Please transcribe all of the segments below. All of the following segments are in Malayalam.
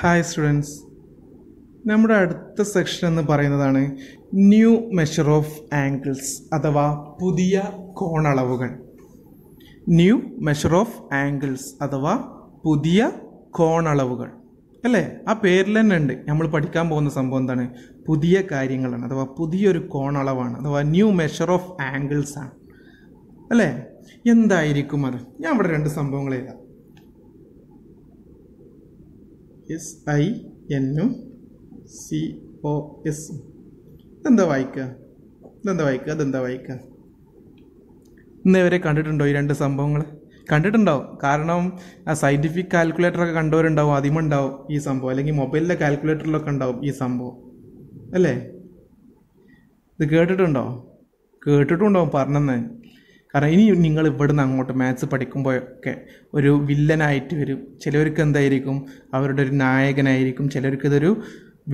ഹായ് സ്റ്റുഡൻസ് നമ്മുടെ അടുത്ത സെക്ഷൻ എന്ന് പറയുന്നതാണ് ന്യൂ മെഷർ ഓഫ് ആംഗിൾസ് അഥവാ പുതിയ കോണളവുകൾ ന്യൂ മെഷർ ഓഫ് ആംഗിൾസ് അഥവാ പുതിയ കോണളവുകൾ അല്ലേ ആ പേരിൽ തന്നെ ഉണ്ട് നമ്മൾ പഠിക്കാൻ പോകുന്ന സംഭവം എന്താണ് പുതിയ കാര്യങ്ങളാണ് അഥവാ പുതിയൊരു കോണളവാണ് അഥവാ ന്യൂ മെഷർ ഓഫ് ആംഗിൾസ് ആണ് അല്ലേ എന്തായിരിക്കും അത് ഞാൻ ഇവിടെ രണ്ട് സംഭവങ്ങൾ എഴുതാം എസ് ഐ എന്നും സി ഒ എസും ഇതെന്താ വായിക്കുക ഇതെന്താ വായിക്കുക അതെന്താ വായിക്കുക ഇന്നേവരെ കണ്ടിട്ടുണ്ടോ ഈ രണ്ട് സംഭവങ്ങൾ കണ്ടിട്ടുണ്ടാവും കാരണം ആ സയൻറ്റിഫിക് കാൽക്കുലേറ്ററൊക്കെ കണ്ടവരുണ്ടാവും ഉണ്ടാവും ഈ സംഭവം അല്ലെങ്കിൽ മൊബൈലിലെ കാൽക്കുലേറ്ററിലൊക്കെ ഉണ്ടാവും ഈ സംഭവം അല്ലേ ഇത് കേട്ടിട്ടുണ്ടോ കേട്ടിട്ടുണ്ടാവും പറഞ്ഞെന്ന് കാരണം ഇനി നിങ്ങൾ ഇവിടുന്ന് അങ്ങോട്ട് മാത്സ് പഠിക്കുമ്പോഴൊക്കെ ഒരു വില്ലനായിട്ട് വരും ചിലവർക്ക് എന്തായിരിക്കും അവരുടെ ഒരു നായകനായിരിക്കും ചിലർക്ക് ഇതൊരു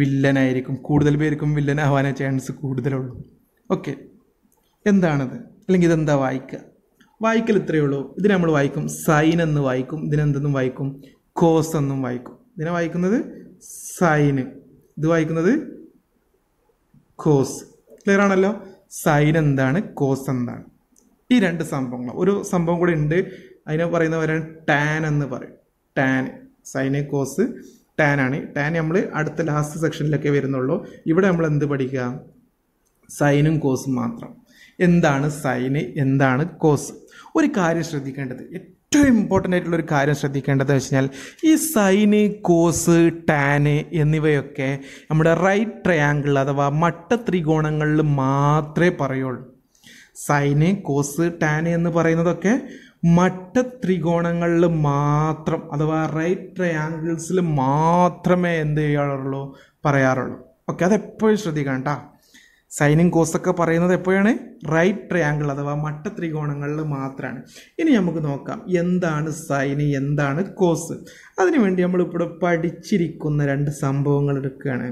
വില്ലനായിരിക്കും കൂടുതൽ പേർക്കും വില്ലനാവാനേ ചാൻസ് കൂടുതലുള്ളൂ ഓക്കെ എന്താണത് അല്ലെങ്കിൽ ഇതെന്താ വായിക്കുക വായിക്കൽ ഇത്രയേ ഉള്ളൂ ഇതിനെ നമ്മൾ വായിക്കും സൈൻ എന്ന് വായിക്കും ഇതിനെന്തെന്നും വായിക്കും കോസ് എന്നും വായിക്കും ഇതിനെ വായിക്കുന്നത് സൈന് ഇത് വായിക്കുന്നത് കോസ് ക്ലിയർ ആണല്ലോ സൈൻ എന്താണ് കോസ് എന്താണ് ഈ രണ്ട് സംഭവങ്ങൾ ഒരു സംഭവം കൂടെ ഉണ്ട് അതിനെ പറയുന്നവരാണ് ടാൻ എന്ന് പറയും ടാൻ സൈനെ കോസ് ടാൻ ആണ് ടാൻ നമ്മൾ അടുത്ത ലാസ്റ്റ് സെക്ഷനിലൊക്കെ വരുന്നുള്ളൂ ഇവിടെ നമ്മൾ എന്ത് പഠിക്കുക സൈനും കോസും മാത്രം എന്താണ് സൈന് എന്താണ് കോസ് ഒരു കാര്യം ശ്രദ്ധിക്കേണ്ടത് ഏറ്റവും ഇമ്പോർട്ടൻ്റ് ആയിട്ടുള്ള ഒരു കാര്യം ശ്രദ്ധിക്കേണ്ടത് വെച്ച് കഴിഞ്ഞാൽ ഈ സൈന് കോസ് ടാന് എന്നിവയൊക്കെ നമ്മുടെ റൈറ്റ് ട്രയാങ്കിൾ അഥവാ മട്ട ത്രികോണങ്ങളിൽ മാത്രമേ പറയുള്ളൂ സൈന് കോസ് ടാന് എന്ന് പറയുന്നതൊക്കെ മട്ട ത്രികോണങ്ങളിൽ മാത്രം അഥവാ റൈറ്റ് ട്രയാങ്കിൾസിൽ മാത്രമേ എന്ത് ചെയ്യാറുള്ളൂ പറയാറുള്ളൂ ഓക്കെ അതെപ്പോഴും ശ്രദ്ധിക്കണം കേട്ടോ സൈനും കോസൊക്കെ പറയുന്നത് എപ്പോഴാണ് റൈറ്റ് ട്രയാങ്കിൾ അഥവാ മട്ട ത്രികോണങ്ങളിൽ മാത്രമാണ് ഇനി നമുക്ക് നോക്കാം എന്താണ് സൈന് എന്താണ് കോസ് അതിനുവേണ്ടി നമ്മൾ പഠിച്ചിരിക്കുന്ന രണ്ട് സംഭവങ്ങൾ എടുക്കുകയാണ്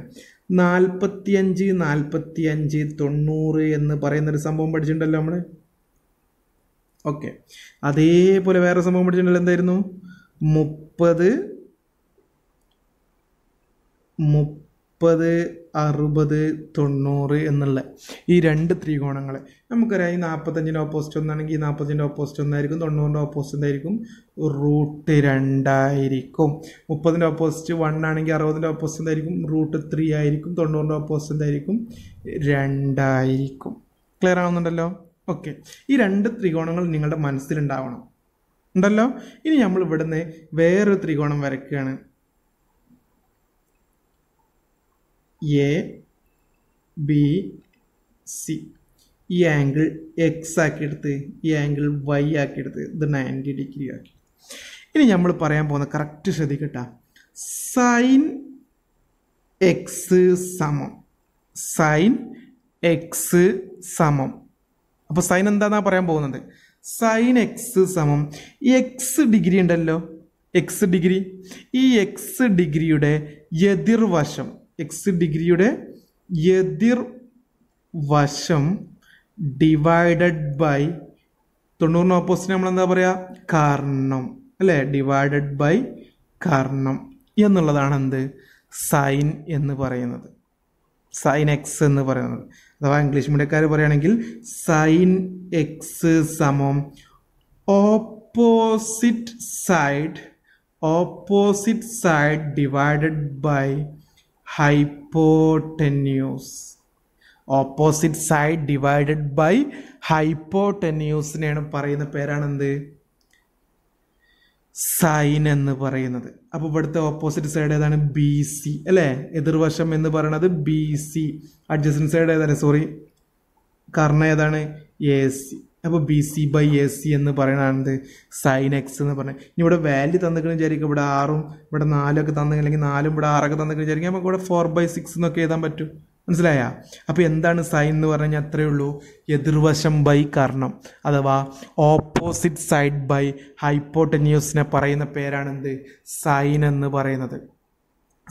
നാൽപ്പത്തിയഞ്ച് നാൽപ്പത്തിയഞ്ച് തൊണ്ണൂറ് എന്ന് പറയുന്നൊരു സംഭവം പഠിച്ചിട്ടുണ്ടല്ലോ നമ്മൾ ഓക്കെ അതേപോലെ വേറെ സംഭവം പഠിച്ചിട്ടുണ്ടല്ലോ എന്തായിരുന്നു മുപ്പത് മുപ്പ മുപ്പത് അറുപത് തൊണ്ണൂറ് എന്നുള്ള ഈ രണ്ട് ത്രികോണങ്ങളെ നമുക്കറിയാം ഈ നാൽപ്പത്തഞ്ചിൻ്റെ ഓപ്പോസിറ്റ് ഒന്നാണെങ്കിൽ ഈ നാൽപ്പത്തഞ്ചിൻ്റെ ഓപ്പോസിറ്റ് ഒന്നായിരിക്കും തൊണ്ണൂറിൻ്റെ ഓപ്പോസിറ്റ് എന്തായിരിക്കും റൂട്ട് രണ്ടായിരിക്കും മുപ്പതിൻ്റെ ഓപ്പോസിറ്റ് വൺ ആണെങ്കിൽ അറുപതിൻ്റെ ഓപ്പോസിറ്റ് എന്തായിരിക്കും റൂട്ട് ത്രീ ആയിരിക്കും തൊണ്ണൂറിൻ്റെ ഓപ്പോസിറ്റ് എന്തായിരിക്കും രണ്ടായിരിക്കും ക്ലിയർ ആവുന്നുണ്ടല്ലോ ഓക്കെ ഈ രണ്ട് ത്രികോണങ്ങൾ നിങ്ങളുടെ മനസ്സിലുണ്ടാവണം ഉണ്ടല്ലോ ഇനി നമ്മൾ ഇവിടുന്ന് വേറൊരു ത്രികോണം വരയ്ക്കുകയാണ് എ ബി സി ഈ ആംഗിൾ എക്സ് ആക്കി എടുത്ത് ഈ ആംഗിൾ വൈ ആക്കി എടുത്ത് ഇത് നയൻറ്റി ഡിഗ്രി ആക്കി ഇനി നമ്മൾ പറയാൻ പോകുന്ന കറക്റ്റ് ശ്രദ്ധിക്കട്ട സൈൻ എക്സ് സമം സൈൻ എക്സ് സമം അപ്പോൾ സൈൻ എന്താണെന്നാണ് പറയാൻ പോകുന്നത് സൈൻ എക്സ് സമം എക്സ് ഡിഗ്രി ഉണ്ടല്ലോ എക്സ് ഡിഗ്രി ഈ എക്സ് ഡിഗ്രിയുടെ എതിർവശം എക്സ് ഡിഗ്രിയുടെ എതിർ വശം ഡിവൈഡഡ് ബൈ തൊണ്ണൂറിന് ഓപ്പോസിറ്റ് നമ്മൾ എന്താ പറയുക കാരണം അല്ലേ ഡിവൈഡഡ് ബൈ കാരണം എന്നുള്ളതാണ് എന്ത് സൈൻ എന്ന് പറയുന്നത് സൈൻ എക്സ് എന്ന് പറയുന്നത് അഥവാ ഇംഗ്ലീഷ് മീഡിയക്കാർ പറയുകയാണെങ്കിൽ സൈൻ എക്സ് സമം opposite side opposite side divided by hypotenuse opposite side divided by ഹൈപ്പോട്ടന്യൂസിനെയാണ് പറയുന്ന പേരാണെന്ത് സൈൻ എന്ന് പറയുന്നത് അപ്പോൾ ഇവിടുത്തെ ഓപ്പോസിറ്റ് സൈഡ് ഏതാണ് ബി സി അല്ലേ എതിർവശം എന്ന് പറയുന്നത് ബി സി അഡ്ജസ്റ്റൻ സൈഡ് ഏതാണ് സോറി കർണ ഏതാണ് എ സി അപ്പോൾ B C by A C എന്ന് പറയണത് സൈൻ എക്സ് എന്ന് പറഞ്ഞാൽ ഇനി ഇവിടെ വാല്യൂ തന്നിക്കണം വിചാരിക്കും ഇവിടെ ആറും ഇവിടെ നാലൊക്കെ തന്നെ അല്ലെങ്കിൽ നാലും ഇവിടെ ആറൊക്കെ തന്നിക്കണം വിചാരിക്കും നമുക്ക് ഇവിടെ ഫോർ ബൈ സിക്സ് എന്നൊക്കെ എഴുതാൻ പറ്റും മനസ്സിലായാ അപ്പോൾ എന്താണ് സൈൻ എന്ന് പറഞ്ഞു കഴിഞ്ഞാൽ അത്രയേ ഉള്ളൂ എതിർവശം ബൈ കർണം അഥവാ ഓപ്പോസിറ്റ് സൈഡ് ബൈ ഹൈപ്പോട്ടന്യൂസിനെ പറയുന്ന എന്ത് സൈൻ എന്ന് പറയുന്നത്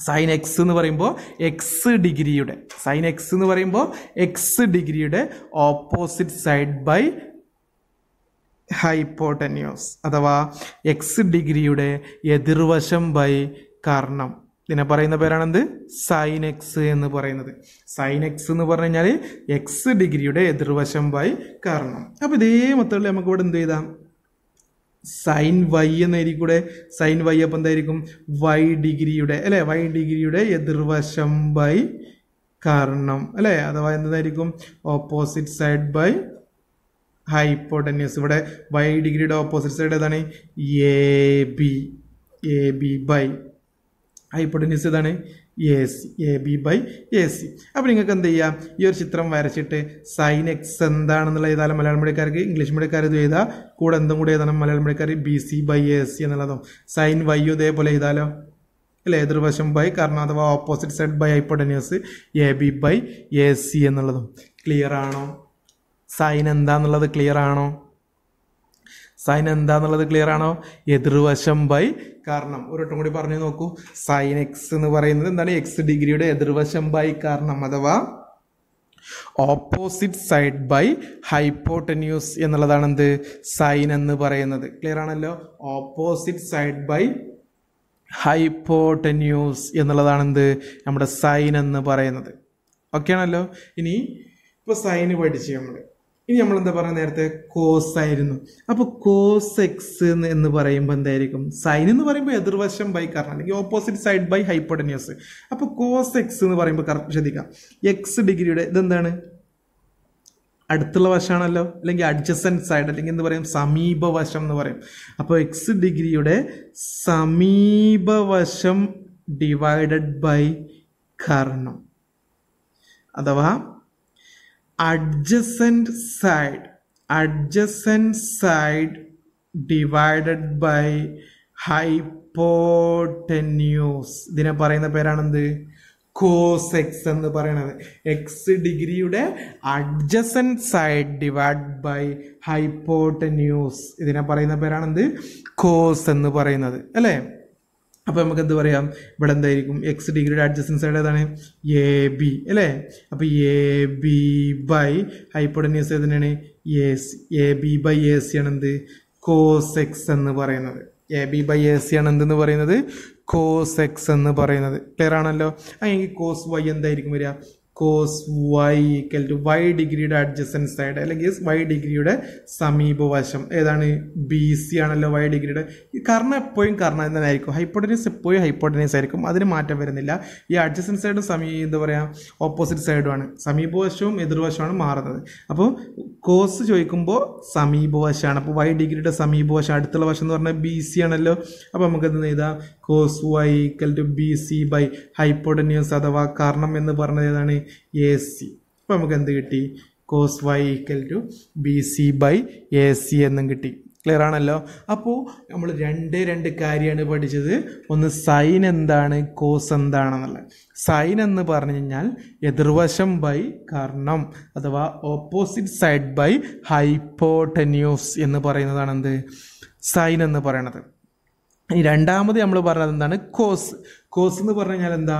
സൈൻ എക്സ് എന്ന് പറയുമ്പോൾ എക്സ് ഡിഗ്രിയുടെ സൈൻ എക്സ് എന്ന് പറയുമ്പോൾ എക്സ് ഡിഗ്രിയുടെ ഓപ്പോസിറ്റ് സൈഡ് ബൈ ഹൈപ്പോട്ടന്യൂസ് അഥവാ എക്സ് ഡിഗ്രിയുടെ എതിർവശം ബൈ കർണം ഇതിനെ പറയുന്ന പേരാണെന്ത് സൈൻ എക്സ് എന്ന് പറയുന്നത് സൈൻ എക്സ് എന്ന് പറഞ്ഞു കഴിഞ്ഞാൽ എക്സ് ഡിഗ്രിയുടെ എതിർവശം ബൈ കാരണം അപ്പോൾ ഇതേ മൊത്തത്തിൽ നമുക്ക് ഇവിടെ എന്ത് ചെയ്താം സൈൻ വൈ എന്നായിരിക്കൂടെ സൈൻ വൈ അപ്പം എന്തായിരിക്കും വൈ ഡിഗ്രിയുടെ അല്ലേ വൈ ഡിഗ്രിയുടെ എതിർവശം ബൈ കാരണം അല്ലേ അഥവാ എന്തായിരിക്കും ഓപ്പോസിറ്റ് സൈഡ് ബൈ ഹൈപ്പോട്ടന്യൂസ് ഇവിടെ വൈ ഡിഗ്രിയുടെ ഓപ്പോസിറ്റ് സൈഡ് ഏതാണ് A B A B by hypotenuse ഏതാണ് A C A B by A C അപ്പോൾ നിങ്ങൾക്ക് എന്ത് ചെയ്യാം ഈ ഒരു ചിത്രം വരച്ചിട്ട് സൈൻ എക്സ് എന്താണെന്നുള്ള ഏതായാലും മലയാളം മീഡിയക്കാർക്ക് ഇംഗ്ലീഷ് മീഡിയക്കാർ ഇത് ചെയ്താൽ കൂടെ എന്തും കൂടെ ഏതാണ് മലയാളം മീഡിയക്കാർ B C by A C എന്നുള്ളതും സൈൻ വൈ ഇതേപോലെ ചെയ്താലോ അല്ലെ എതിർവശം ബൈ കാരണം അഥവാ opposite side by hypotenuse A B by A C എന്നുള്ളതും ക്ലിയർ ആണോ സൈൻ എന്താന്നുള്ളത് ക്ലിയർ ആണോ സൈൻ എന്താന്നുള്ളത് ക്ലിയർ ആണോ എതിർവശം ബൈ കാരണം ഒരു വട്ടം കൂടി പറഞ്ഞു നോക്കൂ സൈൻ എക്സ് എന്ന് പറയുന്നത് എന്താണ് എക്സ് ഡിഗ്രിയുടെ എതിർവശം ബൈ കാരണം അഥവാ ഓപ്പോസിറ്റ് സൈഡ് ബൈ ഹൈപ്പോട്ടന്യൂസ് എന്നുള്ളതാണ് എന്ത് സൈൻ എന്ന് പറയുന്നത് ക്ലിയർ ആണല്ലോ ഓപ്പോസിറ്റ് സൈഡ് ബൈ ഹൈപ്പോട്ടന്യൂസ് എന്നുള്ളതാണ് എന്ത് നമ്മുടെ സൈൻ എന്ന് പറയുന്നത് ഓക്കെ ആണല്ലോ ഇനി ഇപ്പോൾ സൈന് പഠിച്ചു നമ്മൾ ഇനി നമ്മൾ എന്താ പറയുക നേരത്തെ കോസ് ആയിരുന്നു അപ്പോൾ കോസ് എക്സ് എന്ന് പറയുമ്പോൾ എന്തായിരിക്കും സൈൻ എന്ന് പറയുമ്പോൾ എതിർവശം ബൈ കർണ അല്ലെങ്കിൽ ഓപ്പോസിറ്റ് സൈഡ് ബൈ ഹൈപ്പോട്ടന്യൂസ് അപ്പോൾ കോസ് എക്സ് എന്ന് പറയുമ്പോൾ കറക്റ്റ് ശ്രദ്ധിക്കാം എക്സ് ഡിഗ്രിയുടെ ഇതെന്താണ് അടുത്തുള്ള വശമാണല്ലോ അല്ലെങ്കിൽ അഡ്ജസ്റ്റൻ സൈഡ് അല്ലെങ്കിൽ എന്ത് പറയും സമീപവശം എന്ന് പറയും അപ്പോൾ എക്സ് ഡിഗ്രിയുടെ സമീപവശം ഡിവൈഡഡ് ബൈ കർണം അഥവാ adjacent side adjacent side divided by hypotenuse ഇതിനെ പറയുന്ന പേരാണെന്ത് കോസ് എക്സ് എന്ന് പറയുന്നത് എക്സ് ഡിഗ്രിയുടെ adjacent side divide by hypotenuse ഇതിനെ പറയുന്ന പേരാണെന്ത് കോസ് എന്ന് പറയുന്നത് അല്ലേ അപ്പോൾ നമുക്ക് എന്ത് പറയാം ഇവിടെ എന്തായിരിക്കും എക്സ് ഡിഗ്രിയുടെ അഡ്ജസ്റ്റൻസ് സൈഡ് ഏതാണ് എ ബി അല്ലേ അപ്പോൾ എ ബി ബൈ ഹൈപ്പോഡന്യൂസ് ഏതിനാണ് A C A B by A C ആണ് എന്ത് കോസ് എക്സ് എന്ന് പറയുന്നത് A B by A C ആണ് എന്തെന്ന് പറയുന്നത് കോസ് എക്സ് എന്ന് പറയുന്നത് ക്ലിയർ ആണല്ലോ അല്ലെങ്കിൽ കോസ് വൈ എന്തായിരിക്കും വരിക cos Y equal to Y ഡിഗ്രിയുടെ അഡ്ജസ്റ്റൻസ് സൈഡ് അല്ലെങ്കിൽ വൈ ഡിഗ്രിയുടെ സമീപവശം ഏതാണ് ബി സി ആണല്ലോ വൈ ഡിഗ്രിയുടെ ഈ കർണം എപ്പോഴും കർണം എന്നായിരിക്കും ഹൈപ്പോട്ടനീസ് എപ്പോഴും ഹൈപ്പോട്ടനീസ് ആയിരിക്കും അതിന് മാറ്റം വരുന്നില്ല ഈ അഡ്ജസ്റ്റൻസ് സൈഡ് സമീ എന്താ പറയുക ഓപ്പോസിറ്റ് സൈഡുമാണ് സമീപവശവും എതിർവശമാണ് മാറുന്നത് അപ്പോൾ കോസ് ചോദിക്കുമ്പോൾ സമീപവശമാണ് അപ്പോൾ വൈ ഡിഗ്രിയുടെ സമീപവശം അടുത്തുള്ള വശം എന്ന് പറഞ്ഞാൽ ബി സി ആണല്ലോ അപ്പോൾ നമുക്ക് എന്ത് ചെയ്താൽ cos Y equal to B C by hypotenuse അഥവാ കർണം എന്ന് പറഞ്ഞത് ഏതാണ് എ സി അപ്പോൾ നമുക്ക് എന്ത് കിട്ടി cos Y equal to B C by A C എന്നും കിട്ടി ക്ലിയർ ആണല്ലോ അപ്പോൾ നമ്മൾ രണ്ട് രണ്ട് കാര്യമാണ് പഠിച്ചത് ഒന്ന് സൈൻ എന്താണ് കോസ് എന്താണെന്നുള്ളത് സൈൻ എന്ന് പറഞ്ഞു കഴിഞ്ഞാൽ എതിർവശം ബൈ കർണം അഥവാ ഓപ്പോസിറ്റ് സൈഡ് ബൈ ഹൈപ്പോട്ടന്യൂസ് എന്ന് പറയുന്നതാണ് എന്ത് സൈൻ എന്ന് പറയണത് രണ്ടാമത് നമ്മൾ പറഞ്ഞത് എന്താണ് കോസ് കോസ് എന്ന് പറഞ്ഞു കഴിഞ്ഞാൽ എന്താ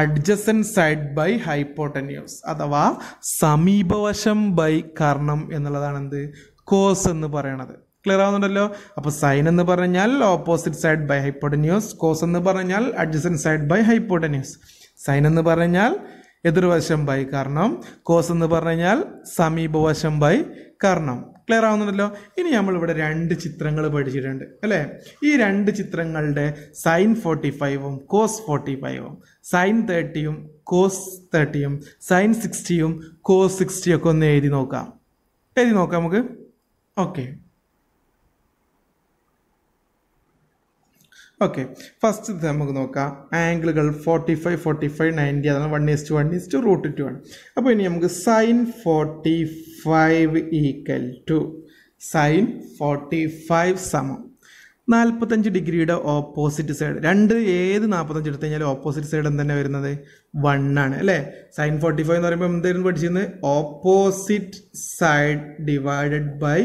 അഡ്ജസൻ സൈഡ് ബൈ ഹൈപ്പോട്ടന്യൂസ് അഥവാ സമീപവശം ബൈ കർണം എന്നുള്ളതാണ് എന്ത് കോസ് എന്ന് പറയണത് ക്ലിയർ ആവുന്നുണ്ടല്ലോ അപ്പോൾ സൈൻ എന്ന് പറഞ്ഞാൽ opposite side by hypotenuse cos എന്ന് പറഞ്ഞാൽ adjacent side by hypotenuse sine എന്ന് പറഞ്ഞാൽ എതിർവശം ബൈ കർണം കോസ് എന്ന് പറഞ്ഞാൽ സമീപവശം ബൈ കർണം ക്ലിയർ ആവുന്നുണ്ടല്ലോ ഇനി നമ്മളിവിടെ രണ്ട് ചിത്രങ്ങൾ പഠിച്ചിട്ടുണ്ട് അല്ലേ ഈ രണ്ട് ചിത്രങ്ങളുടെ സൈൻ ഫോർട്ടി ഫൈവും കോസ് ഫോർട്ടി ഫൈവും സൈൻ തേർട്ടിയും കോസ് തേർട്ടിയും സൈൻ സിക്സ്റ്റിയും കോസ് സിക്സ്റ്റിയും ഒക്കെ ഒന്ന് എഴുതി നോക്കാം എഴുതി നോക്കാം നമുക്ക് ഓക്കെ ഓക്കെ ഫസ്റ്റ് ഇത് നമുക്ക് നോക്കാം ആംഗിളുകൾ forty five forty five ninety അതാണ് one is to one is to root two ആണ് അപ്പോൾ ഇനി നമുക്ക് sine forty five equal to sine forty five സമം നാൽപ്പത്തഞ്ച് ഡിഗ്രിയുടെ ഓപ്പോസിറ്റ് സൈഡ് രണ്ട് ഏത് നാൽപ്പത്തഞ്ച് എടുത്തു കഴിഞ്ഞാൽ ഓപ്പോസിറ്റ് സൈഡ് എന്ത് തന്നെ വരുന്നത് വൺ ആണ് അല്ലേ സൈൻ ഫോർട്ടി ഫൈവ് എന്ന് പറയുമ്പോൾ എന്തായിരുന്നു പഠിച്ചിരുന്നത് opposite side divided by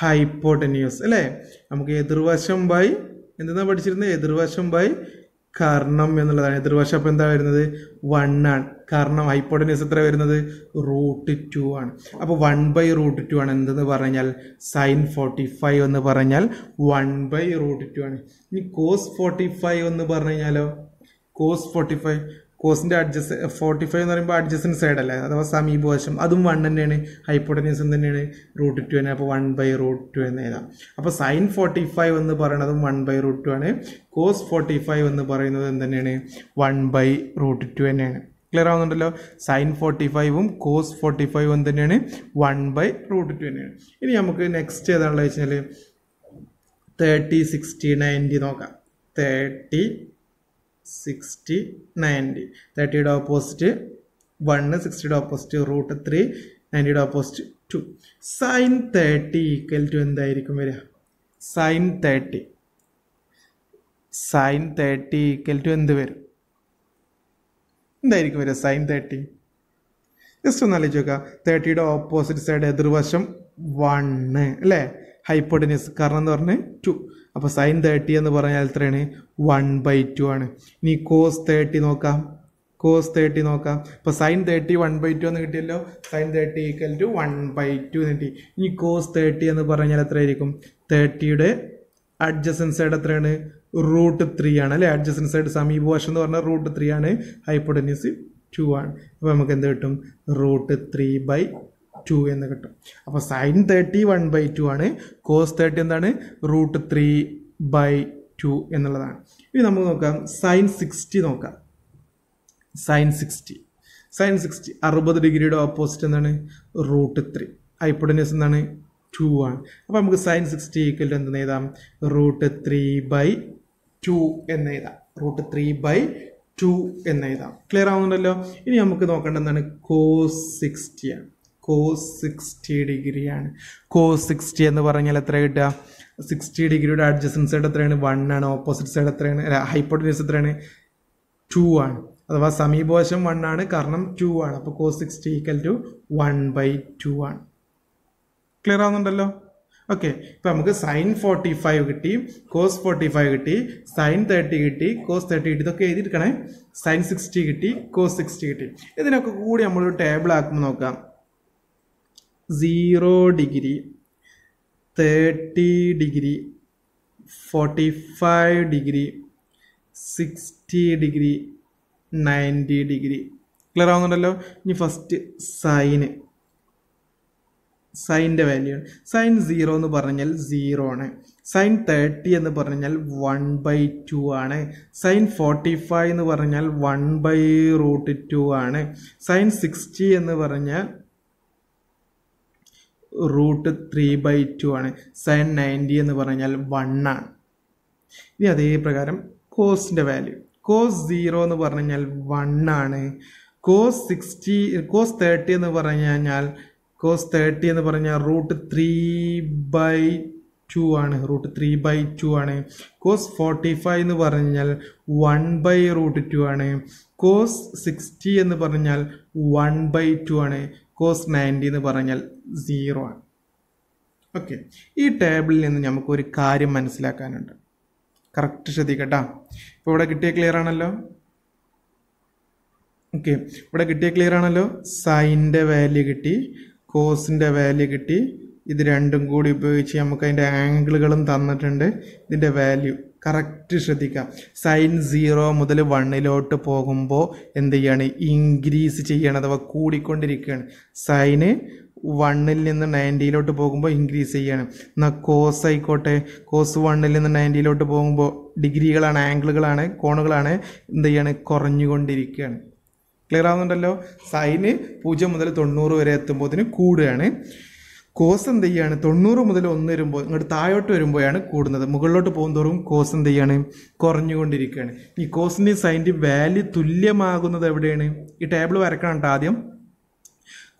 hypotenuse അല്ലേ നമുക്ക് എതിർവശം ബൈ എന്താ പഠിച്ചിരുന്നത് എതിർവശം ബൈ കർണം എന്നുള്ളതാണ് എതിർവശം അപ്പം എന്താ വരുന്നത് വൺ ആണ് കാരണം ഹൈപ്പോട്ടനസ് എത്ര വരുന്നത് റൂട്ട് ടു ആണ് അപ്പോൾ വൺ ബൈ റൂട്ട് ടു ആണ് എന്തെന്ന് പറഞ്ഞാൽ സൈൻ ഫോർട്ടി ഫൈവ് എന്ന് പറഞ്ഞാൽ വൺ ബൈ റൂട്ട് ടു ആണ് ഇനി കോസ് ഫോർട്ടി ഫൈവ് എന്ന് പറഞ്ഞു കഴിഞ്ഞാലോ കോസ് ഫോർട്ടി ഫൈവ് കോസിൻ്റെ അഡ്ജസ് ഫോർട്ടി ഫൈവ് എന്ന് പറയുമ്പോൾ അഡ്ജസ്റ്റിന് സൈഡ് അല്ലേ അഥവാ സമീപവശം അതും വൺ തന്നെയാണ് ഹൈപ്പോട്ടനീസും തന്നെയാണ് റൂട്ട് ടു തന്നെ അപ്പോൾ വൺ ബൈ റൂട്ട് ടു എന്ന് എഴുതാം അപ്പോൾ സൈൻ ഫോർട്ടി ഫൈവ് എന്ന് പറയുന്നതും വൺ ബൈ റൂട്ട് ടു ആണ് കോസ് ഫോർട്ടി ഫൈവ് എന്ന് പറയുന്നത് എന്തന്നെയാണ് വൺ ബൈ റൂട്ട് ടു തന്നെയാണ് ക്ലിയർ ആവുന്നുണ്ടല്ലോ സൈൻ ഫോർട്ടി ഫൈവും കോസ് ഫോർട്ടി ഫൈവും തന്നെയാണ് വൺ ബൈ റൂട്ട് ടു തന്നെയാണ് ഇനി നമുക്ക് നെക്സ്റ്റ് ഏതാണെന്ന് വെച്ചാൽ തേർട്ടി സിക്സ്റ്റി നയൻറ്റി നോക്കാം തേർട്ടി സിക്സ്റ്റി നയൻറ്റി തേർട്ടിയുടെ ഓപ്പോസിറ്റ് വണ് സിക്സ്റ്റിയുടെ ഓപ്പോസിറ്റ് റൂട്ട് ത്രീ നയൻറ്റിയുടെ opposite two sine thirty equal to എന്തായിരിക്കും വരിക sine thirty sine thirty equal to എന്ത് വരും എന്തായിരിക്കും വരിക സൈൻ തേർട്ടി ജസ്റ്റ് ഒന്ന് ആലോചിച്ച് നോക്കുക തേർട്ടിയുടെ ഓപ്പോസിറ്റ് സൈഡ് എതിർവശം വണ് അല്ലേ ഹൈപ്പോഡിനിസ് കാരണം എന്ന് പറഞ്ഞ് ടു അപ്പോൾ സൈൻ തേർട്ടി എന്ന് പറഞ്ഞാൽ എത്രയാണ് വൺ ബൈ ടു ആണ് ഇനി കോസ് തേർട്ടി നോക്കാം കോസ് തേർട്ടി നോക്കാം ഇപ്പോൾ sine thirty one by two എന്ന് കിട്ടിയല്ലോ sine thirty equal to one by two എന്ന് കിട്ടി ഇനി കോസ് തേർട്ടി എന്ന് പറഞ്ഞാൽ എത്ര ആയിരിക്കും തേർട്ടിയുടെ അഡ്ജസൻ സൈഡ് എത്രയാണ് റൂട്ട് ത്രീ ആണ് അല്ലേ അഡ്ജസൻ സൈഡ് സമീപവശം എന്ന് പറഞ്ഞാൽ റൂട്ട് ത്രീ ആണ് ഹൈപ്പോഡനീസ് ടു ആണ് അപ്പോൾ നമുക്ക് എന്ത് കിട്ടും റൂട്ട് ത്രീ ബൈ ടു എന്ന് കിട്ടും അപ്പോൾ sine thirty one by two ആണ് കോസ് തേർട്ടി എന്താണ് റൂട്ട് ത്രീ ബൈ ടു എന്നുള്ളതാണ് ഇനി നമുക്ക് നോക്കാം സൈൻ സിക്സ്റ്റി നോക്കാം സൈൻ സിക്സ്റ്റി സൈൻ സിക്സ്റ്റി അറുപത് ഡിഗ്രിയുടെ ഓപ്പോസിറ്റ് എന്താണ് റൂട്ട് ത്രീ ഹൈപ്പോഡിനസ് എന്താണ് ടു ആണ് അപ്പോൾ നമുക്ക് സൈൻ സിക്സ്റ്റി ഈക്വൽ എന്തെന്ന് എഴുതാം റൂട്ട് ത്രീ ബൈ ടു എന്ന് എഴുതാം റൂട്ട് ത്രീ ബൈ ടു എന്ന് എഴുതാം ക്ലിയർ ആവുന്നുണ്ടല്ലോ ഇനി നമുക്ക് നോക്കേണ്ടത് എന്താണ് കോസ് സിക്സ്റ്റി ആണ് കോസ് സിക്സ്റ്റി ഡിഗ്രിയാണ് കോസ് സിക്സ്റ്റി എന്ന് പറഞ്ഞാൽ എത്ര കിട്ടുക സിക്സ്റ്റി ഡിഗ്രിയുടെ അഡ്ജസ്റ്റൻസ് സൈഡ് എത്രയാണ് വൺ ആണ് ഓപ്പോസിറ്റ് സൈഡ് എത്രയാണ് അല്ല ഹൈപ്പോട്ടിനസ് എത്രയാണ് ടു ആണ് അഥവാ സമീപവശം വൺ ആണ് കാരണം ടു ആണ് അപ്പോൾ cos sixty equal to one by two ആണ് ക്ലിയർ ആവുന്നുണ്ടല്ലോ ഓക്കെ ഇപ്പം നമുക്ക് സൈൻ ഫോർട്ടി ഫൈവ് കിട്ടി കോസ് ഫോർട്ടി ഫൈവ് കിട്ടി സൈൻ തേർട്ടി കിട്ടി കോസ് തേർട്ടി കിട്ടി ഇതൊക്കെ എഴുതിയിരിക്കണേ സൈൻ സിക്സ്റ്റി കിട്ടി കോസ് സിക്സ്റ്റി കിട്ടി ഇതിനൊക്കെ കൂടി നമ്മളൊരു ടേബിൾ ആക്കുമ്പോൾ നോക്കാം zero degree thirty degree forty five degree sixty degree ninety degree clear ആവുന്നുണ്ടല്ലോ ഇനി ഫസ്റ്റ് സൈന് സൈൻ്റെ വാല്യൂ ആണ് സൈൻ സീറോ എന്ന് പറഞ്ഞാൽ സീറോ ആണ് സൈൻ തേർട്ടി എന്ന് പറഞ്ഞാൽ വൺ ബൈ ടു ആണ് സൈൻ ഫോർട്ടി ഫൈവ് എന്ന് പറഞ്ഞാൽ വൺ ബൈ റൂട്ട് ടു ആണ് സൈൻ സിക്സ്റ്റി എന്ന് പറഞ്ഞാൽ റൂട്ട് ത്രീ ബൈ ടു ആണ് സൈൻ നയൻറ്റി എന്ന് പറഞ്ഞാൽ വണ്ണാണ് ഇനി അതേപ്രകാരം കോസിൻ്റെ വാല്യൂ കോസ് സീറോ എന്ന് പറഞ്ഞു കഴിഞ്ഞാൽ one cos sixty cos thirty എന്ന് പറഞ്ഞു കഴിഞ്ഞാൽ കോസ് തേർട്ടി എന്ന് പറഞ്ഞാൽ റൂട്ട് ത്രീ ബൈ ടു ആണ് റൂട്ട് ത്രീ ബൈ ടു ആണ് കോസ് ഫോർട്ടി ഫൈവ് എന്ന് പറഞ്ഞാൽ വൺ ബൈ റൂട്ട് ടു ആണ് കോസ് സിക്സ്റ്റി എന്ന് പറഞ്ഞാൽ വൺ ബൈ ടു ആണ് കോസ് നയൻറ്റി എന്ന് പറഞ്ഞാൽ സീറോ ആണ് ഓക്കെ ഈ ടേബിളിൽ നിന്ന് നമുക്കൊരു കാര്യം മനസ്സിലാക്കാനുണ്ട് കറക്റ്റ് ശ്രദ്ധിക്കട്ടാ ഇപ്പോൾ ഇവിടെ കിട്ടിയ ക്ലിയർ ആണല്ലോ ഓക്കെ ഇവിടെ കിട്ടിയ ക്ലിയർ ആണല്ലോ സൈൻ്റെ വാല്യൂ കിട്ടി കോസിൻ്റെ വാല്യൂ കിട്ടി ഇത് രണ്ടും കൂടി ഉപയോഗിച്ച് നമുക്ക് അതിൻ്റെ ആംഗിളുകളും തന്നിട്ടുണ്ട് ഇതിൻ്റെ വാല്യൂ കറക്റ്റ് ശ്രദ്ധിക്കാം സൈൻ സീറോ മുതൽ വണ്ണിലോട്ട് പോകുമ്പോൾ എന്ത് ചെയ്യാണ് ഇൻക്രീസ് ചെയ്യണം അഥവാ കൂടിക്കൊണ്ടിരിക്കുകയാണ് സൈന് വണ്ണിൽ നിന്ന് നയൻറ്റിയിലോട്ട് പോകുമ്പോൾ ഇൻക്രീസ് ചെയ്യാണ് എന്നാൽ കോസ് ആയിക്കോട്ടെ കോസ് വണ്ണിൽ നിന്ന് നയൻറ്റിയിലോട്ട് പോകുമ്പോൾ ഡിഗ്രികളാണ് ആംഗിളുകളാണ് കോണുകളാണ് എന്ത് ചെയ്യാണ് കുറഞ്ഞുകൊണ്ടിരിക്കുകയാണ് ക്ലിയർ ആവുന്നുണ്ടല്ലോ സൈന് പൂജ്യം മുതൽ തൊണ്ണൂറ് വരെ അതിന് കൂടുകയാണ് കോസ് എന്ത് ചെയ്യാണ് തൊണ്ണൂറ് മുതൽ ഒന്ന് വരുമ്പോൾ ഇങ്ങോട്ട് താഴോട്ട് വരുമ്പോഴാണ് കൂടുന്നത് മുകളിലോട്ട് പോകുന്നതോറും കോസ് എന്ത് ചെയ്യാണ് കുറഞ്ഞുകൊണ്ടിരിക്കുകയാണ് ഈ കോസിൻ്റെ സൈൻ്റെ വാല്യൂ തുല്യമാകുന്നത് എവിടെയാണ് ഈ ടേബിൾ വരക്കണം കേട്ടോ ആദ്യം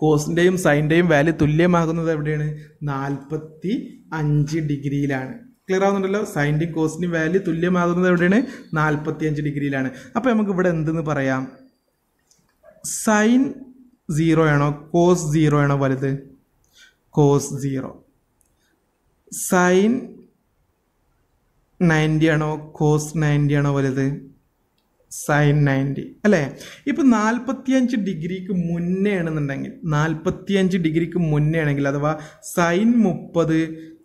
കോസിൻ്റെയും സൈൻ്റെയും വാല്യൂ തുല്യമാകുന്നത് എവിടെയാണ് നാൽപ്പത്തി അഞ്ച് ഡിഗ്രിയിലാണ് ക്ലിയർ ആവുന്നുണ്ടല്ലോ സൈൻ്റെയും കോസിൻ്റെയും വാല്യൂ തുല്യമാകുന്നത് എവിടെയാണ് നാൽപ്പത്തി അഞ്ച് ഡിഗ്രിയിലാണ് അപ്പോൾ നമുക്ക് ഇവിടെ എന്തെന്ന് പറയാം സൈൻ സീറോ ആണോ കോസ് സീറോ ആണോ വലുത് കോസ് സീറോ സൈൻ നയൻറ്റി ആണോ കോസ് നയൻറ്റി ആണോ വലുത് സൈൻ നയൻറ്റി അല്ലേ ഇപ്പം നാൽപ്പത്തിയഞ്ച് ഡിഗ്രിക്ക് മുന്നേ ആണെന്നുണ്ടെങ്കിൽ നാൽപ്പത്തിയഞ്ച് ഡിഗ്രിക്ക് മുന്നേ ആണെങ്കിൽ അഥവാ സൈൻ മുപ്പത്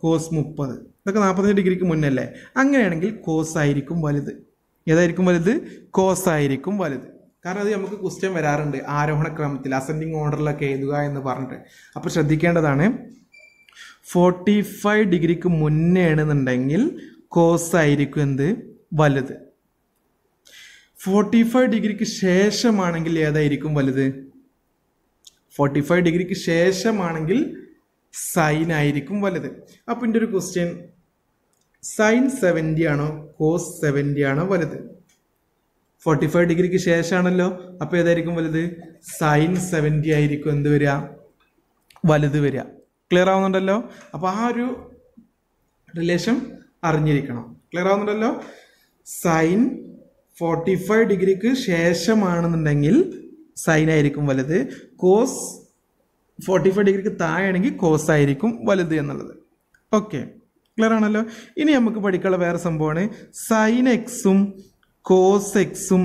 കോസ് മുപ്പത് ഇതൊക്കെ നാൽപ്പത്തഞ്ച് ഡിഗ്രിക്ക് മുന്നേ അല്ലേ അങ്ങനെയാണെങ്കിൽ കോസ് ആയിരിക്കും വലുത് ഏതായിരിക്കും വലുത് കോസ് ആയിരിക്കും വലുത് കാരണം അത് നമുക്ക് ക്വസ്റ്റ്യൻ വരാറുണ്ട് ആരോഹണ ക്രമത്തിൽ അസെൻഡിങ് ഓർഡറിലൊക്കെ എഴുതുക എന്ന് പറഞ്ഞിട്ട് അപ്പോൾ ശ്രദ്ധിക്കേണ്ടതാണ് ഫോർട്ടി ഫൈവ് ഡിഗ്രിക്ക് മുന്നേ ആണെന്നുണ്ടെങ്കിൽ കോസ് ആയിരിക്കും എന്ത് വലുത് ഫോർട്ടി ഫൈവ് ഡിഗ്രിക്ക് ശേഷമാണെങ്കിൽ ഏതായിരിക്കും വലുത് ഫോർട്ടി ഫൈവ് ഡിഗ്രിക്ക് ശേഷമാണെങ്കിൽ സൈൻ ആയിരിക്കും വലുത് അപ്പോൾ എൻ്റെ ഒരു ക്വസ്റ്റ്യൻ സൈൻ സെവൻറ്റി ആണോ കോസ് സെവൻറ്റി ആണോ വലുത് ഫോർട്ടി ഫൈവ് ഡിഗ്രിക്ക് ശേഷമാണല്ലോ അപ്പോൾ ഏതായിരിക്കും വലുത് സൈൻ സെവൻറ്റി ആയിരിക്കും എന്ത് വരിക വലുത് വരിക ക്ലിയർ ആവുന്നുണ്ടല്ലോ അപ്പോൾ ആ ഒരു റിലേഷൻ അറിഞ്ഞിരിക്കണം ക്ലിയർ ആവുന്നുണ്ടല്ലോ സൈൻ ഫോർട്ടി ഫൈവ് ഡിഗ്രിക്ക് ശേഷമാണെന്നുണ്ടെങ്കിൽ സൈൻ ആയിരിക്കും വലുത് കോസ് ഫോർട്ടി ഫൈവ് ഡിഗ്രിക്ക് താഴെയാണെങ്കിൽ കോസ് ആയിരിക്കും വലുത് എന്നുള്ളത് ഓക്കെ ക്ലിയർ ആണല്ലോ ഇനി നമുക്ക് പഠിക്കാനുള്ള വേറെ സംഭവമാണ് സൈൻ എക്സും കോസ് എക്സും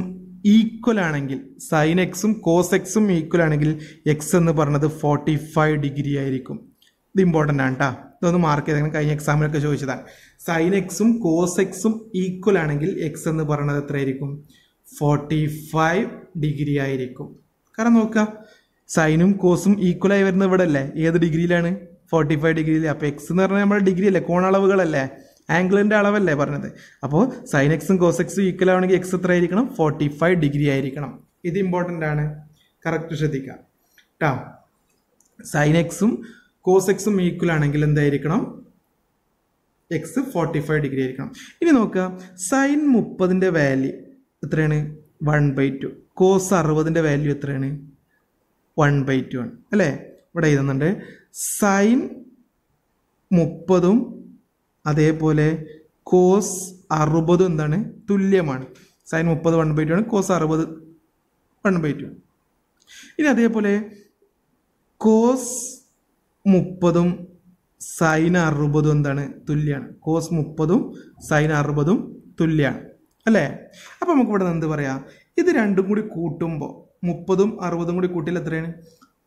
ഈക്വൽ ആണെങ്കിൽ സൈൻ എക്സും കോസ് എക്സും ഈക്വൽ ആണെങ്കിൽ എക്സ് എന്ന് പറഞ്ഞത് ഫോർട്ടി ഫൈവ് ഡിഗ്രി ആയിരിക്കും ഇത് ഇമ്പോർട്ടൻ്റ് ആണ് കേട്ടോ ഇതൊന്ന് മാർക്ക് ചെയ്തേക്കണം കഴിഞ്ഞ എക്സാമിലൊക്കെ ചോദിച്ചതാണ് സൈൻ എക്സും കോസ് എക്സും ഈക്വൽ ആണെങ്കിൽ എക്സ് എന്ന് പറയുന്നത് എത്രയായിരിക്കും ഫോർട്ടി ഫൈവ് ഡിഗ്രി ആയിരിക്കും കാരണം നോക്കുക സൈനും കോസും ഈക്വൽ ആയി വരുന്നത് ഇവിടെ അല്ലേ ഏത് ഡിഗ്രിയിലാണ് ഫോർട്ടി ഫൈവ് ഡിഗ്രിയിൽ അപ്പോൾ എക്സ് എന്ന് പറഞ്ഞാൽ നമ്മുടെ ഡിഗ്രി അല്ലേ കോണളവുകളല്ലേ ആംഗിളിൻ്റെ അളവല്ലേ പറഞ്ഞത് അപ്പോൾ സൈൻ എക്സും കോസ് എക്സും ഈക്വൽ ആവണമെങ്കിൽ എക്സ് എത്ര ആയിരിക്കണം ഫോർട്ടി ഫൈവ് ഡിഗ്രി ആയിരിക്കണം ഇത് ഇമ്പോർട്ടൻ്റ് ആണ് കറക്റ്റ് ശ്രദ്ധിക്കുക കേട്ടോ സൈൻ എക്സും കോസ് എക്സും ഈക്വൽ ആണെങ്കിൽ എന്തായിരിക്കണം എക്സ് ഫോർട്ടി ഫൈവ് ഡിഗ്രി ആയിരിക്കണം ഇനി നോക്കുക സൈൻ മുപ്പതിൻ്റെ വാല്യൂ എത്രയാണ് വൺ ബൈ ടു കോസ് അറുപതിൻ്റെ വാല്യൂ എത്രയാണ് വൺ ബൈ ടു ആണ് അല്ലേ ഇവിടെ എഴുതുന്നുണ്ട് സൈൻ മുപ്പതും അതേപോലെ കോസ് അറുപത് എന്താണ് തുല്യമാണ് സൈൻ മുപ്പത് വൺ ബൈ ടു ആണ് കോസ് അറുപത് വൺ ബൈ ടു ഇനി അതേപോലെ കോസ് മുപ്പതും സൈൻ അറുപതും എന്താണ് തുല്യമാണ് കോസ് മുപ്പതും സൈൻ അറുപതും തുല്യമാണ് അല്ലേ അപ്പോൾ നമുക്കിവിടെ എന്ത് പറയാം ഇത് രണ്ടും കൂടി കൂട്ടുമ്പോൾ മുപ്പതും അറുപതും കൂടി കൂട്ടിയാൽ എത്രയാണ്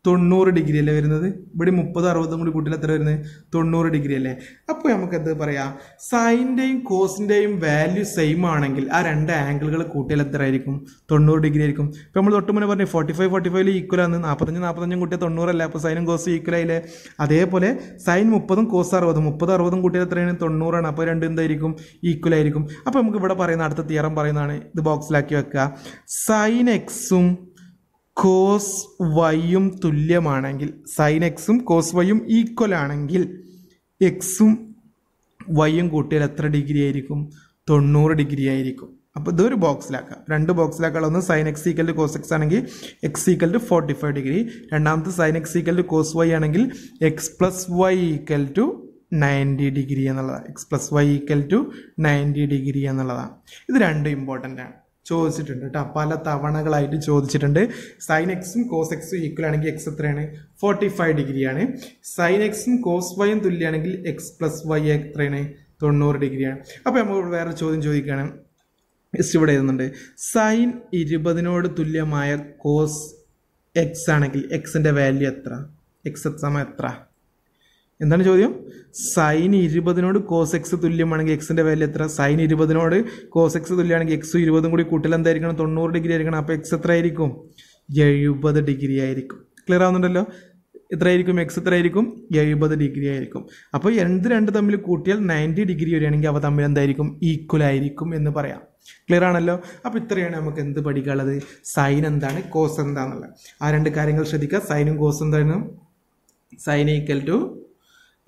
തൊണ്ണൂറ് ഡിഗ്രി അല്ലേ വരുന്നത് ഇവിടെ മുപ്പത് അറുപതും കൂടി കൂട്ടിൽ എത്ര വരുന്നത് തൊണ്ണൂറ് ഡിഗ്രി അല്ലേ അപ്പോൾ നമുക്ക് എന്ത് പറയാം സൈൻ്റെയും കോസിൻ്റെയും വാല്യൂ സെയിം ആണെങ്കിൽ ആ രണ്ട് ആംഗിളുകൾ കൂട്ടിയാൽ എത്ര ആയിരിക്കും തൊണ്ണൂറ് ഡിഗ്രി ആയിരിക്കും ഇപ്പോൾ നമ്മൾ തൊട്ട് മുന്നേ പറഞ്ഞു ഫോർട്ടി ഫൈവ് ഫോർട്ടി ഫൈവില് ഈക്വൽ ആണ് നാൽപ്പത്തഞ്ച് നാൽപ്പത്തഞ്ചും കൂട്ടിയ തൊണ്ണൂറല്ല അപ്പോൾ സൈനും കോസും ഈക്വൽ ആയില്ലേ അതേപോലെ സൈൻ മുപ്പതും കോസ് അറുപതും മുപ്പത് അറുപതും കൂട്ടിയാൽ എത്രയാണ് തൊണ്ണൂറാണ് അപ്പോൾ രണ്ടും എന്തായിരിക്കും ഈക്വൽ ആയിരിക്കും അപ്പോൾ നമുക്ക് ഇവിടെ പറയുന്ന അടുത്ത തിയറം പറയുന്നതാണ് ഇത് ബോക്സിലാക്കി വെക്കുക സൈൻ എക്സും കോസ് വൈയും തുല്യമാണെങ്കിൽ സൈൻ എക്സും കോസ് വൈയും ഈക്വൽ ആണെങ്കിൽ എക്സും വൈയും കൂട്ടിയാൽ എത്ര ഡിഗ്രി ആയിരിക്കും തൊണ്ണൂറ് ഡിഗ്രി ആയിരിക്കും അപ്പോൾ ഇതൊരു ബോക്സിലാക്കാം രണ്ട് ബോക്സിലാക്കാം ഒന്ന് sine X equal to cos X ആണെങ്കിൽ X equal to forty five degree രണ്ടാമത്തെ sine X equal to cos Y ആണെങ്കിൽ X plus Y equal to ninety degree എന്നുള്ളതാണ് X plus Y equal to ninety degree എന്നുള്ളതാണ് ഇത് രണ്ടും ഇമ്പോർട്ടൻ്റ് ആണ് ചോദിച്ചിട്ടുണ്ട് കേട്ടോ പല തവണകളായിട്ട് ചോദിച്ചിട്ടുണ്ട് സൈൻ എക്സും കോസ് എക്സും ഈക്വൽ ആണെങ്കിൽ എക്സ് എത്രയാണ് ഫോർട്ടി ഫൈവ് ഡിഗ്രിയാണ് സൈൻ എക്സും കോസ് വൈയും തുല്യമാണെങ്കിൽ എക്സ് പ്ലസ് വൈ എത്രയാണ് തൊണ്ണൂറ് ഡിഗ്രിയാണ് അപ്പോൾ നമ്മൾ വേറെ ചോദ്യം ചോദിക്കുകയാണ് ഇസ്റ്റ് ഇവിടെ എഴുതുന്നുണ്ട് സൈൻ ഇരുപതിനോട് തുല്യമായ കോസ് എക്സ് ആണെങ്കിൽ എക്സിൻ്റെ വാല്യൂ എത്ര എക്സ് എത്ര എത്ര എന്താണ് ചോദ്യം സൈൻ ഇരുപതിനോട് കോസ് എക്സ് തുല്യമാണെങ്കിൽ എക്സിൻ്റെ വാല്യൂ എത്ര സൈൻ ഇരുപതിനോട് കോസ് എക്സ് തുല്യമാണെങ്കിൽ എക്സ് ഇരുപതും കൂടി കൂട്ടിൽ എന്തായിരിക്കണം തൊണ്ണൂറ് ഡിഗ്രി ആയിരിക്കണം അപ്പോൾ എക്സ് എത്ര ആയിരിക്കും എഴുപത് ഡിഗ്രി ആയിരിക്കും ക്ലിയർ ആവുന്നുണ്ടല്ലോ എത്രയായിരിക്കും എക്സ് ആയിരിക്കും എഴുപത് ഡിഗ്രി ആയിരിക്കും അപ്പോൾ എന്ത് രണ്ട് തമ്മിൽ കൂട്ടിയാൽ നയൻറ്റി ഡിഗ്രി വരികയാണെങ്കിൽ അവ തമ്മിൽ എന്തായിരിക്കും ഈക്വൽ ആയിരിക്കും എന്ന് പറയാം ക്ലിയർ ആണല്ലോ അപ്പോൾ ഇത്രയാണ് നമുക്ക് എന്ത് പഠിക്കാനുള്ളത് സൈൻ എന്താണ് കോസ് എന്താണെന്നുള്ളത് ആ രണ്ട് കാര്യങ്ങൾ ശ്രദ്ധിക്കുക സൈനും കോസ് എന്താണ് സൈൻ ഈക്വൽ ടു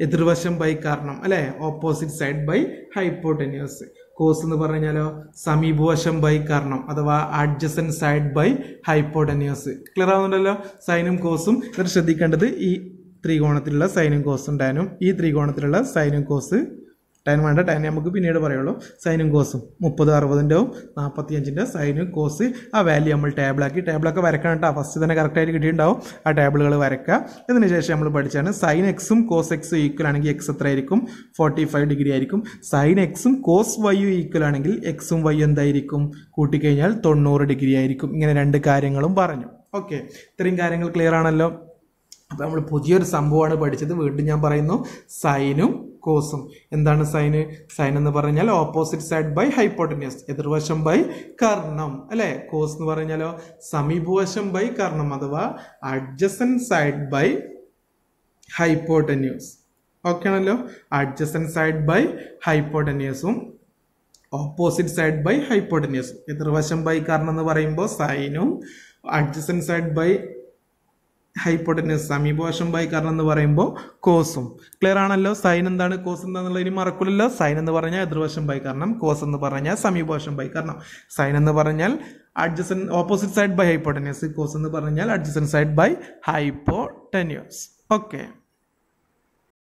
എതിർവശം ബൈ കാരണം അല്ലെ opposite side by hypotenuse cos എന്ന് പറഞ്ഞാലോ സമീപവശം ബൈ കാരണം അഥവാ adjacent side by hypotenuse clear ആവുന്നുണ്ടല്ലോ സൈനും കോസും എന്നിട്ട് ശ്രദ്ധിക്കേണ്ടത് ഈ ത്രികോണത്തിലുള്ള സൈനും കോസ് ഉണ്ടായാലും ഈ ത്രികോണത്തിലുള്ള സൈനും കോസ് ടാൻ വേണ്ട ടാൻ നമുക്ക് പിന്നീട് പറയുള്ളൂ സൈനും കോസും മുപ്പത് നാൽപ്പത്തി അഞ്ചിൻ്റെ സൈനും കോസ് ആ വാല്യൂ നമ്മൾ ടേബിളാക്കി ടേബിളൊക്കെ വരക്കണം കേട്ടോ ഫസ്റ്റ് തന്നെ കറക്റ്റായിട്ട് കിട്ടിയിട്ടുണ്ടാവും ആ ടേബിളുകൾ വരക്കുക ഇതിന് ശേഷം നമ്മൾ പഠിച്ചാണ് സൈൻ എക്സും കോസ് എക്സും ഈക്വൽ ആണെങ്കിൽ എക്സ് എത്ര ആയിരിക്കും ഫോർട്ടി ഫൈവ് ഡിഗ്രി ആയിരിക്കും സൈൻ എക്സും കോസ് വൈയും ഈക്വൽ ആണെങ്കിൽ എക്സും വൈ എന്തായിരിക്കും കൂട്ടിക്കഴിഞ്ഞാൽ തൊണ്ണൂറ് ഡിഗ്രി ആയിരിക്കും ഇങ്ങനെ രണ്ട് കാര്യങ്ങളും പറഞ്ഞു ഓക്കെ ഇത്രയും കാര്യങ്ങൾ ക്ലിയർ ആണല്ലോ അപ്പോൾ നമ്മൾ പുതിയൊരു സംഭവമാണ് പഠിച്ചത് വീണ്ടും ഞാൻ പറയുന്നു സൈനും കോസും എന്താണ് സൈന് സൈൻ എന്ന് പറഞ്ഞാൽ ഓപ്പോസിറ്റ് സൈഡ് ബൈ ഹൈപ്പോട്ടനിയസ് എതിർവശം ബൈ കർണം അല്ലേ കോസ് എന്ന് പറഞ്ഞാലോ സമീപവശം ബൈ കർണം അഥവാ adjacent side by hypotenuse okay ആണല്ലോ അഡ്ജസൻ സൈഡ് ബൈ ഹൈപ്പോട്ടനിയസും ഓപ്പോസിറ്റ് സൈഡ് ബൈ ഹൈപ്പോട്ടനിയസും എതിർവശം ബൈ കർണം എന്ന് പറയുമ്പോൾ സൈനും അഡ്ജസൻ സൈഡ് ബൈ ഹൈപ്പോട്ടനസ് സമീപവശം ബൈ കാരണം എന്ന് പറയുമ്പോൾ കോസും ക്ലിയർ ആണല്ലോ സൈൻ എന്താണ് കോസ് എന്താണെന്നുള്ള ഇനി മറക്കില്ലല്ലോ സൈൻ എന്ന് പറഞ്ഞാൽ എതിർവശം ബൈ കാരണം കോസ് എന്ന് പറഞ്ഞാൽ സമീപവശം ബൈ കാരണം സൈൻ എന്ന് പറഞ്ഞാൽ adjacent opposite side by hypotenuse cos എന്ന് പറഞ്ഞാൽ adjacent side by hypotenuse okay